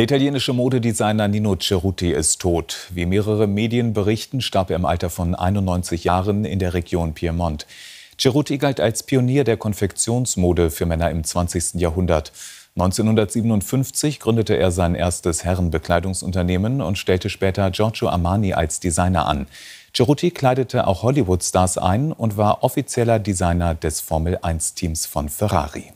Der italienische Modedesigner Nino Ceruti ist tot. Wie mehrere Medien berichten, starb er im Alter von 91 Jahren in der Region Piemont. Ceruti galt als Pionier der Konfektionsmode für Männer im 20. Jahrhundert. 1957 gründete er sein erstes Herrenbekleidungsunternehmen und stellte später Giorgio Armani als Designer an. Ceruti kleidete auch Hollywood-Stars ein und war offizieller Designer des Formel-1-Teams von Ferrari.